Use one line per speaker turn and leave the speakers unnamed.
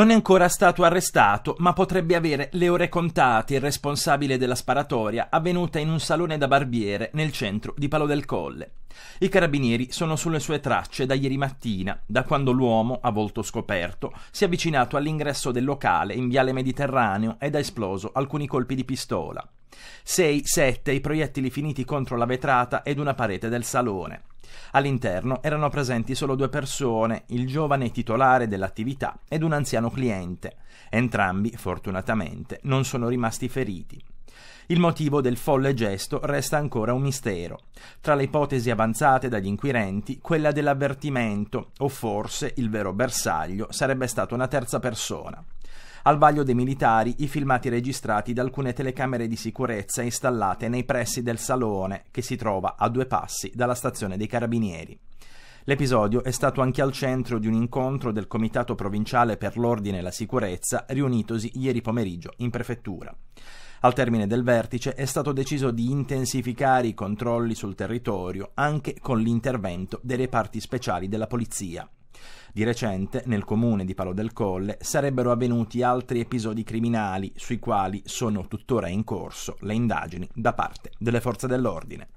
Non è ancora stato arrestato, ma potrebbe avere le ore contate il responsabile della sparatoria avvenuta in un salone da barbiere nel centro di Palo del Colle. I carabinieri sono sulle sue tracce da ieri mattina, da quando l'uomo, a volto scoperto, si è avvicinato all'ingresso del locale in Viale Mediterraneo ed ha esploso alcuni colpi di pistola. Sei, sette i proiettili finiti contro la vetrata ed una parete del salone. All'interno erano presenti solo due persone, il giovane titolare dell'attività ed un anziano cliente. Entrambi, fortunatamente, non sono rimasti feriti. Il motivo del folle gesto resta ancora un mistero. Tra le ipotesi avanzate dagli inquirenti, quella dell'avvertimento, o forse il vero bersaglio, sarebbe stata una terza persona. Al vaglio dei militari i filmati registrati da alcune telecamere di sicurezza installate nei pressi del salone, che si trova a due passi dalla stazione dei carabinieri. L'episodio è stato anche al centro di un incontro del Comitato Provinciale per l'Ordine e la Sicurezza riunitosi ieri pomeriggio in prefettura. Al termine del vertice è stato deciso di intensificare i controlli sul territorio anche con l'intervento dei reparti speciali della polizia. Di recente, nel comune di Palo del Colle, sarebbero avvenuti altri episodi criminali sui quali sono tuttora in corso le indagini da parte delle forze dell'ordine.